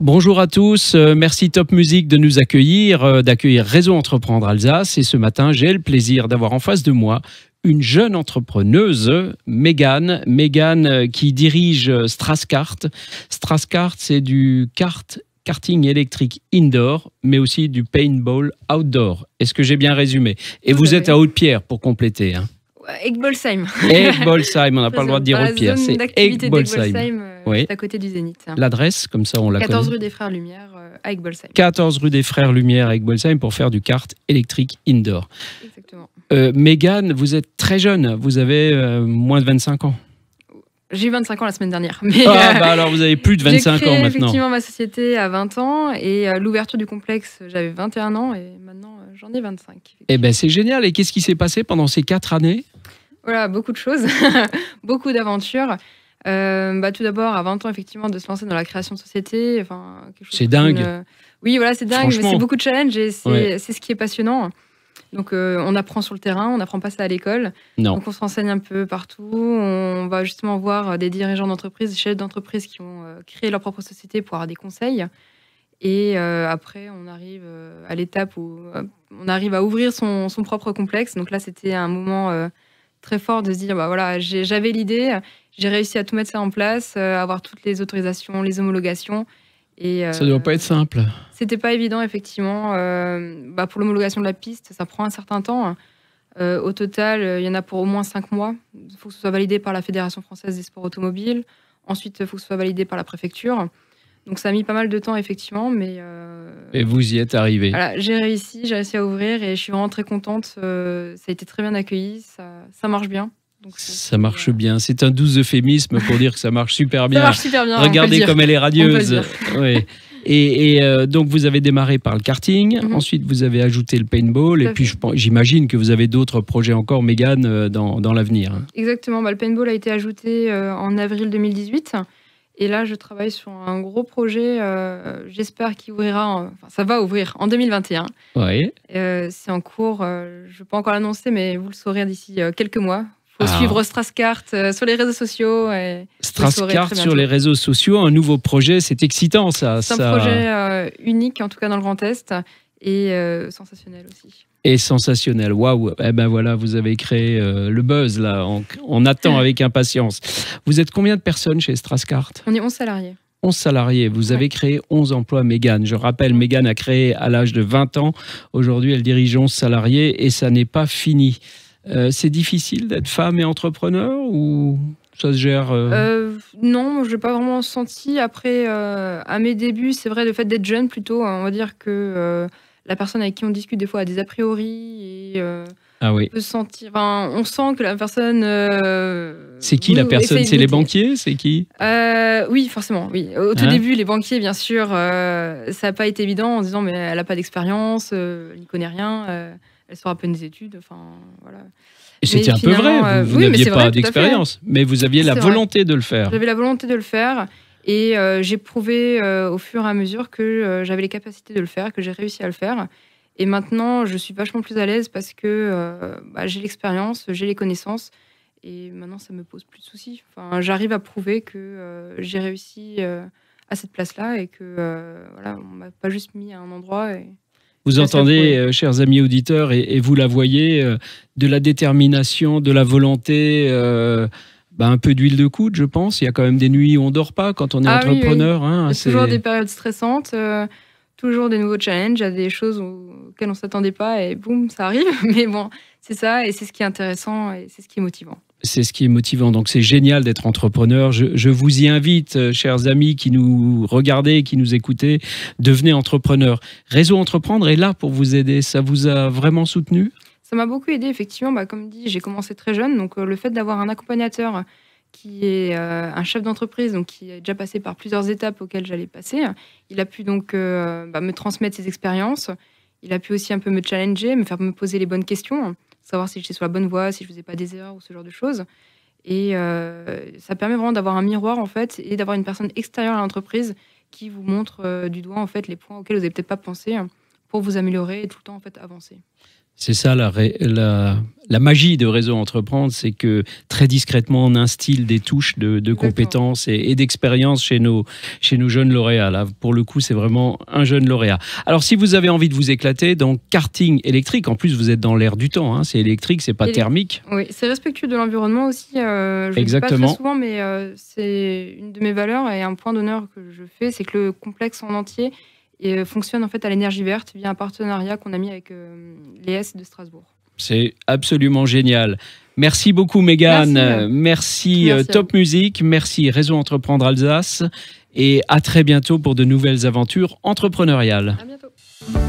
Bonjour à tous, euh, merci Top Music de nous accueillir, euh, d'accueillir Réseau Entreprendre Alsace. Et ce matin, j'ai le plaisir d'avoir en face de moi une jeune entrepreneuse, Mégane. Mégane euh, qui dirige Strascart. Strascart, c'est du karting électrique indoor, mais aussi du paintball outdoor. Est-ce que j'ai bien résumé Et vous êtes à Haute-Pierre pour compléter. Hein. Egg bolsheim on n'a pas le droit de dire Haute-Pierre, c'est Aigle-Bolsheim c'est à côté du Zénith. Hein. L'adresse, comme ça on la 14 rue des Frères Lumière avec bolsheim 14 rue des Frères Lumière avec Bolsheim pour faire du kart électrique indoor. Exactement. Euh, Mégane, vous êtes très jeune, vous avez euh, moins de 25 ans. J'ai eu 25 ans la semaine dernière. ah, euh, bah alors vous avez plus de 25 ans maintenant. J'ai effectivement ma société à 20 ans et l'ouverture du complexe, j'avais 21 ans et maintenant j'en ai 25. Eh ben c'est génial. Et qu'est-ce qui s'est passé pendant ces 4 années Voilà, beaucoup de choses, beaucoup d'aventures. Euh, bah, Tout d'abord, à 20 ans, effectivement, de se lancer dans la création de société. Enfin, c'est dingue. Euh, oui, voilà, c'est dingue, mais c'est beaucoup de challenge et c'est ce qui est passionnant. Donc, euh, on apprend sur le terrain, on n'apprend pas ça à l'école. Donc, on se renseigne un peu partout. On va justement voir des dirigeants d'entreprise, des chefs d'entreprise qui ont créé leur propre société pour avoir des conseils. Et après, on arrive à l'étape où on arrive à ouvrir son, son propre complexe. Donc là, c'était un moment très fort de se dire, bah voilà, j'avais l'idée j'ai réussi à tout mettre ça en place, euh, avoir toutes les autorisations, les homologations. Et, euh, ça ne doit pas être simple. C'était pas évident, effectivement. Euh, bah, pour l'homologation de la piste, ça prend un certain temps. Hein. au total, il y en a pour au moins cinq mois. Il faut que ce soit validé par la Fédération française des sports automobiles. Ensuite, il faut que ce soit validé par la préfecture. Donc ça a mis pas mal de temps, effectivement, mais... Et vous y êtes arrivé. j'ai réussi, j'ai réussi à ouvrir et je suis vraiment très contente. ça a été très bien accueilli, ça, ça marche bien ça marche euh, bien. C'est un doux euphémisme pour dire que ça marche super bien. Ça marche super bien. Regardez comme elle est radieuse. Et, et euh, donc vous avez démarré par le karting, mhm. ensuite vous avez ajouté le paintball, et puis j'imagine que vous avez d'autres projets encore, Mégane, euh, dans, dans l'avenir. Hein. Exactement, bah, le paintball a été ajouté en avril 2018, et là je travaille sur un gros projet, j'espère qu'il ouvrira, enfin ça va ouvrir en 2021. C'est en cours, je ne peux pas encore l'annoncer, mais vous le saurez d'ici quelques mois, ah. suivre Strascart euh, sur les réseaux sociaux. Et Strascart sur les réseaux sociaux, un nouveau projet, c'est excitant ça. C'est un projet euh, unique, en tout cas dans le Grand Est, et euh, sensationnel aussi. Et sensationnel, waouh Eh ben voilà, vous avez créé le buzz là, on, attend avec impatience. Vous êtes combien de personnes chez Strascart On est 11 salariés. 11 salariés, vous avez créé 11 emplois Mégane. Je rappelle, Mégane a créé à l'âge de 20 ans. Aujourd'hui, elle dirige 11 salariés et ça n'est pas fini. Euh, c'est difficile d'être femme et entrepreneur ou ça se gère euh euh, Non, je n'ai pas vraiment senti. Après, à mes débuts, c'est vrai, le fait d'être jeune plutôt, hein, on va dire que la personne avec qui on discute des fois a des a priori euh, ah on sentir. on sent que la personne. Euh, c'est qui la personne C'est les banquiers C'est qui euh, Oui, forcément. Oui. Au tout hein? début, les banquiers, bien sûr, ça n'a pas été évident en disant mais elle n'a pas d'expérience, elle n'y connaît rien, elle sort à peine des études. Enfin, voilà. Et c'était un peu vrai. Vous, n'aviez pas d'expérience, mais vous aviez la volonté de le faire. J'avais la volonté de le faire. Et euh, j'ai prouvé euh, au fur et à mesure que euh, j'avais les capacités de le faire, que j'ai réussi à le faire. Et maintenant, je suis vachement plus à l'aise parce que bah, j'ai l'expérience, j'ai les connaissances. Et maintenant, ça me pose plus de soucis. Enfin, j'arrive à prouver que j'ai réussi à cette place-là et que ne voilà, m'a pas juste mis à un endroit. Et... Vous entendez, chers amis auditeurs, et, vous la voyez, de la détermination, de la volonté. Bah, un peu d'huile de coude, je pense. Il y a quand même des nuits où on dort pas quand on est ah entrepreneur. Oui, hein, toujours des périodes stressantes, euh, toujours des nouveaux challenges, il des choses auxquelles on ne s'attendait pas et boum, ça arrive. Mais bon, c'est ça et c'est ce qui est intéressant et c'est ce qui est motivant. C'est ce qui est motivant. Donc, c'est génial d'être entrepreneur. Je, vous y invite, euh, chers amis qui nous regardez, qui nous écoutez, devenez entrepreneur. Réseau Entreprendre est là pour vous aider. Ça vous a vraiment soutenu ça m'a beaucoup aidé, effectivement. Bah, comme dit, j'ai commencé très jeune. Donc, euh, le fait d'avoir un accompagnateur euh, qui est euh, un chef d'entreprise, donc qui est déjà passé par plusieurs étapes auxquelles j'allais passer, il a pu donc bah, me transmettre ses expériences. Il a pu aussi un peu me challenger, me faire me poser les bonnes questions, savoir si j'étais sur la bonne voie, si je faisais pas des erreurs ou ce genre de choses. Et ça permet vraiment d'avoir un miroir, en fait, et d'avoir une personne extérieure à l'entreprise qui vous montre du doigt, en fait, les points auxquels vous n'avez peut-être pas pensé pour vous améliorer et tout le temps, en fait, avancer. C'est ça la, magie de Réseau Entreprendre, c'est que très discrètement, on instille des touches de, compétences et, d'expérience chez nos, jeunes lauréats. pour le coup, c'est vraiment un jeune lauréat. Alors, si vous avez envie de vous éclater dans karting électrique, en plus, vous êtes dans l'air du temps, hein. c'est électrique, c'est pas thermique. Oui, c'est respectueux de l'environnement aussi. Euh, je Exactement. Le dis pas souvent, mais euh, c'est une de mes valeurs et un point d'honneur que je fais, c'est que le complexe en entier et euh, fonctionne en fait à l'énergie verte via un partenariat qu'on a mis avec euh, les de Strasbourg. C'est absolument génial. Merci beaucoup Mégane, merci, euh, Top Music, merci Réseau Entreprendre Alsace et à très bientôt pour de nouvelles aventures entrepreneuriales. À bientôt.